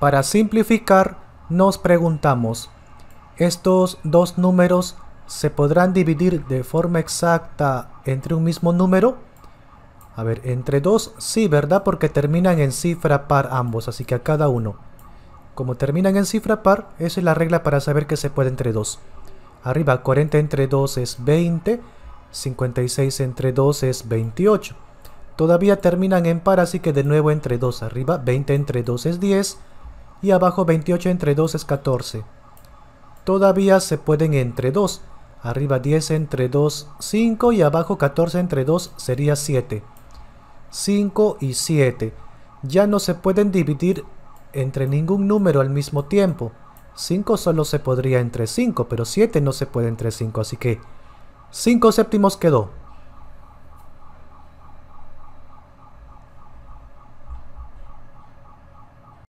Para simplificar, nos preguntamos, ¿estos dos números se podrán dividir de forma exacta entre un mismo número? A ver, entre dos, sí, ¿verdad? Porque terminan en cifra par ambos, así que a cada uno. Como terminan en cifra par, esa es la regla para saber que se puede entre dos. Arriba, 40 entre 2 es 20, 56 entre 2 es 28. Todavía terminan en par, así que de nuevo entre 2 arriba, 20 entre 2 es 10, y abajo 28 entre 2 es 14. Todavía se pueden entre 2. Arriba 10 entre 2, 5 y abajo 14 entre 2 sería 7. 5 y 7. Ya no se pueden dividir entre ningún número al mismo tiempo. 5 solo se podría entre 5, pero 7 no se puede entre 5, así que 5 séptimos quedó.